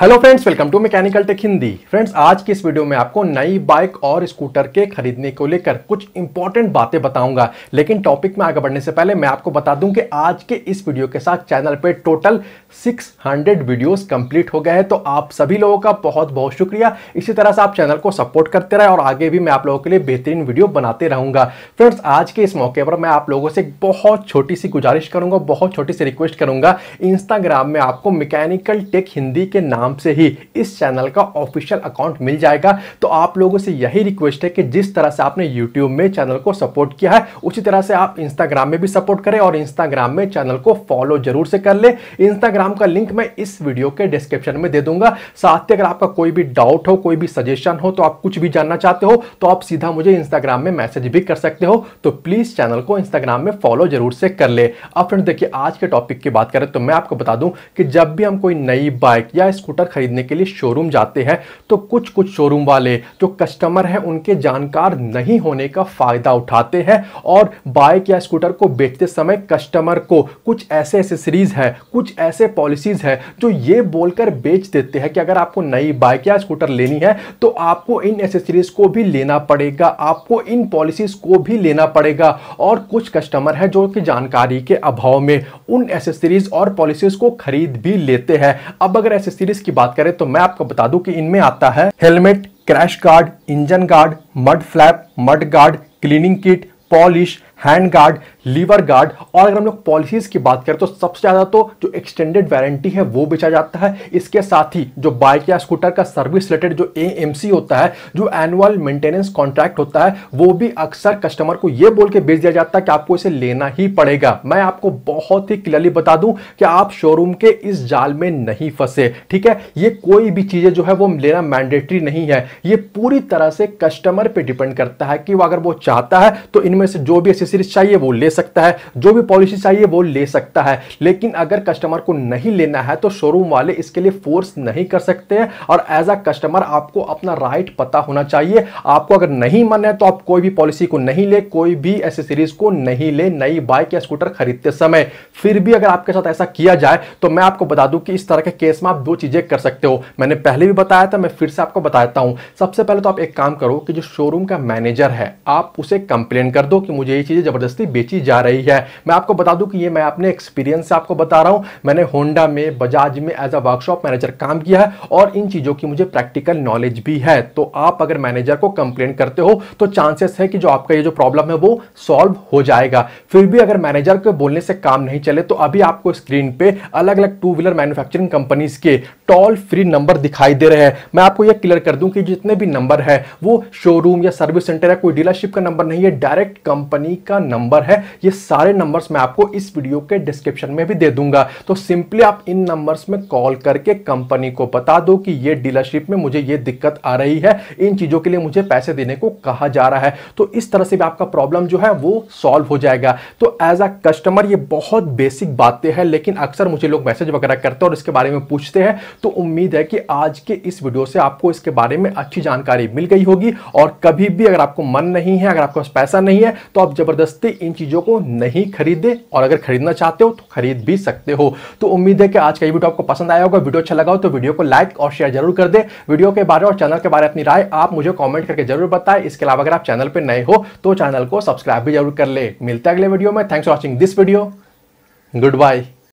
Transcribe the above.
hello friends welcome to mechanical tech Hindi friends आज की इस वीडियो में आपको नई बाइक और स्कूटर के खरीदने को लेकर कुछ इंपॉर्टेंट बातें बताऊंगा लेकिन टॉपिक में आगे बढ़ने से पहले मैं आपको बता दूं कि आज के इस वीडियो के साथ चैनल पे टोटल 600 वीडियोस कंप्लीट हो गए हैं तो आप सभी लोगों का बहुत बहुत शुक्रिया इसी तरह से आप चैनल को सपोर्ट करते रहे और आगे भी मैं आप लोगों के लिए बेहतरीन वीडियो बनाते रहूंगा फ्रेंड्स आज के इस मौके पर मैं आप लोगों से बहुत छोटी सी गुजारिश करूंगा बहुत छोटी सी रिक्वेस्ट करूंगा इंस्टाग्राम में आपको मैकेनिकल टेक हिंदी के नाम नाम से ही इस चैनल का ऑफिशियल अकाउंट मिल जाएगा तो आप लोगों से यही रिक्वेस्ट है कि जिस तरह से आपने यूट्यूब में चैनल को सपोर्ट किया है उसी तरह से आप इंस्टाग्राम में भी सपोर्ट करें और इंस्टाग्राम में चैनल को फॉलो जरूर से कर ले इंस्टाग्राम का लिंक मैं इस वीडियो के डिस्क्रिप्शन में दे दूंगा साथ ही अगर आपका कोई भी डाउट हो कोई भी सजेशन हो तो आप कुछ भी जानना चाहते हो तो आप सीधा मुझे इंस्टाग्राम में मैसेज भी कर सकते हो तो प्लीज़ चैनल को इंस्टाग्राम में फॉलो जरूर से कर ले अब फ्रेंड देखिए आज के टॉपिक की बात करें तो मैं आपको बता दूं कि जब भी हम कोई नई बाइक या स्कूटर स्कूटर खरीदने के लिए शोरूम जाते हैं तो कुछ कुछ शोरूम वाले जो कस्टमर हैं उनके जानकार नहीं होने का फ़ायदा उठाते हैं और बाइक या स्कूटर को बेचते समय कस्टमर को कुछ ऐसे एसेसरीज़ है कुछ ऐसे पॉलिसीज़ है जो ये बोलकर बेच देते हैं कि अगर आपको नई बाइक या स्कूटर लेनी है तो आपको इन एसेसरीज़ को भी लेना पड़ेगा आपको इन पॉलिसीज़ को भी लेना पड़ेगा और कुछ कस्टमर हैं जो कि जानकारी के अभाव में उन एसेसरीज़ और पॉलिसीज़ को खरीद भी लेते हैं अब अगर एसेसरीज़ की बात करें तो मैं आपको बता दूं कि इनमें आता है helmet crash guard engine guard mud flap mud guard cleaning kit polish hand guard lever guard और अगर हम लोग पॉलिसीज की बात करें तो सबसे ज़्यादा तो जो एक्सटेंडेड वारंटी है वो बेचा जाता है इसके साथ ही जो बाइक या स्कूटर का सर्विस रिलेटेड जो ए होता है जो एनुअल मेंटेनेंस कॉन्ट्रैक्ट होता है वो भी अक्सर कस्टमर को ये बोल के बेच दिया जाता है कि आपको इसे लेना ही पड़ेगा मैं आपको बहुत ही क्लियरली बता दूं कि आप शोरूम के इस जाल में नहीं फंसे ठीक है ये कोई भी चीज़ें जो है वो लेना मैंडेटरी नहीं है ये पूरी तरह से कस्टमर पर डिपेंड करता है कि वो अगर वो चाहता है तो इनमें से जो भी एसेसरीज चाहिए वो ले सकता है जो भी पॉलिसी चाहिए वो ले सकता है लेकिन अगर कस्टमर को नहीं लेना है तो शोरूम वाले इसके लिए फोर्स नहीं कर सकते हैं और एज अ कस्टमर आपको अपना राइट पता होना चाहिए आपको अगर नहीं मन है तो आप कोई भी पॉलिसी को नहीं ले कोई भी एसेसरीज को नहीं ले नई बाइक या स्कूटर खरीदते समय फिर भी अगर आपके साथ ऐसा किया जाए तो मैं आपको बता दूं कि इस तरह के केस में आप दो चीज़ें कर सकते हो मैंने पहले भी बताया था मैं फिर से आपको बताता हूं सबसे पहले तो आप एक काम करो कि जो शोरूम का मैनेजर है आप उसे कंप्लेन कर दो कि मुझे ये चीज़ें ज़बरदस्ती बेची की जा रही है मैं आपको बता दूं कि ये मैं अपने एक्सपीरियंस से आपको बता रहा हूं मैंने होंडा में बजाज में एज अ वर्कशॉप मैनेजर काम किया है और इन चीज़ों की मुझे प्रैक्टिकल नॉलेज भी है तो आप अगर मैनेजर को कंप्लेन करते हो तो चांसेस है कि जो आपका ये जो प्रॉब्लम है वो सॉल्व हो जाएगा फिर भी अगर मैनेजर के बोलने से काम नहीं चले तो अभी आपको स्क्रीन पे अलग अलग टू व्हीलर मैन्युफैक्चरिंग कंपनीज के टोल फ्री नंबर दिखाई दे रहे हैं मैं आपको यह क्लियर कर दूं कि जितने भी नंबर है वो शोरूम या सर्विस सेंटर या कोई डीलरशिप का नंबर नहीं है डायरेक्ट कंपनी का नंबर है ये सारे नंबर्स मैं आपको इस वीडियो के डिस्क्रिप्शन में भी दे दूंगा तो सिंपली आप इन नंबर्स में कॉल करके कंपनी को बता दो कि ये डीलरशिप में मुझे ये दिक्कत आ रही है इन चीज़ों के लिए मुझे पैसे देने को कहा जा रहा है तो इस तरह से भी आपका प्रॉब्लम जो है वो सॉल्व हो जाएगा तो एज अ कस्टमर ये बहुत बेसिक बातें हैं लेकिन अक्सर मुझे लोग मैसेज वगैरह करते हैं और इसके बारे में पूछते हैं तो उम्मीद है कि आज के इस वीडियो से आपको इसके बारे में अच्छी जानकारी मिल गई होगी और कभी भी अगर आपको मन नहीं है अगर आपके पास पैसा नहीं है तो आप जबरदस्ती इन चीज़ों को नहीं खरीदे और अगर खरीदना चाहते हो तो खरीद भी सकते हो तो उम्मीद है कि आज का ये वीडियो आपको पसंद आया होगा वीडियो अच्छा लगा हो तो वीडियो को लाइक और शेयर जरूर कर दे वीडियो के बारे और चैनल के बारे में अपनी राय आप मुझे कॉमेंट करके जरूर बताएं इसके अलावा अगर आप चैनल पर नए हो तो चैनल को सब्सक्राइब भी जरूर कर ले मिलते हैं अगले वीडियो में thanks for watching this video good bye